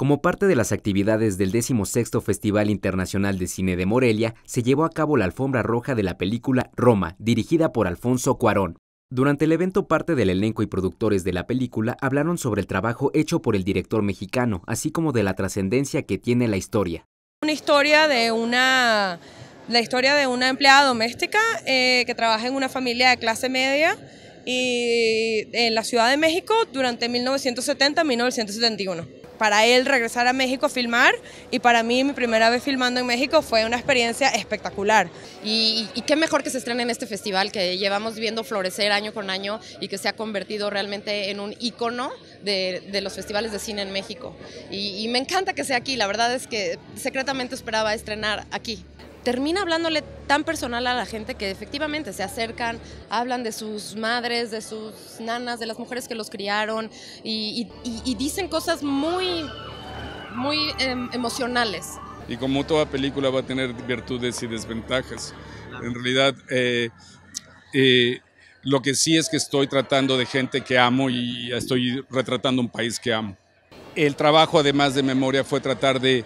Como parte de las actividades del 16 Festival Internacional de Cine de Morelia, se llevó a cabo la alfombra roja de la película Roma, dirigida por Alfonso Cuarón. Durante el evento parte del elenco y productores de la película hablaron sobre el trabajo hecho por el director mexicano, así como de la trascendencia que tiene la historia. Una historia de una, la historia de una empleada doméstica eh, que trabaja en una familia de clase media y en la Ciudad de México durante 1970-1971 para él regresar a México a filmar y para mí mi primera vez filmando en México fue una experiencia espectacular. Y, qué mejor que se estrene en este festival que llevamos viendo florecer año con año y que se ha convertido realmente en un icono de, los festivales de cine en México. y me encanta que sea aquí, la verdad es que secretamente esperaba estrenar aquí termina hablándole tan personal a la gente que efectivamente se acercan, hablan de sus madres, de sus nanas, de las mujeres que los criaron y, dicen cosas muy, muy em, emocionales. Y como toda película va a tener virtudes y desventajas. En realidad, eh, eh, lo que sí es que estoy tratando de gente que amo y estoy retratando un país que amo. El trabajo, además de memoria, fue tratar de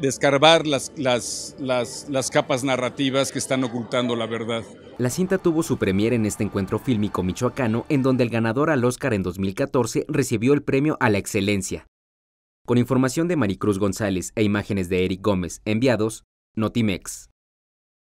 Descarbar las, las capas narrativas que están ocultando la verdad. La cinta tuvo su premier en este encuentro fílmico michoacano, en donde el ganador al Oscar en 2014 recibió el premio a la excelencia. Con información de Maricruz González e imágenes de Eric Gómez, enviados, Notimex.